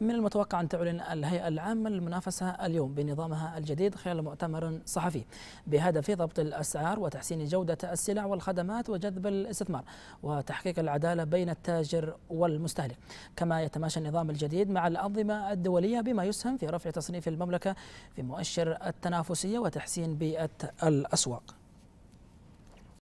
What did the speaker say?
من المتوقع أن تعلن الهيئة العامة للمنافسة اليوم بنظامها الجديد خلال مؤتمر صحفي بهدف ضبط الأسعار وتحسين جودة السلع والخدمات وجذب الاستثمار وتحقيق العدالة بين التاجر والمستهلك كما يتماشى النظام الجديد مع الأنظمة الدولية بما يسهم في رفع تصنيف المملكة في مؤشر التنافسية وتحسين بيئة الأسواق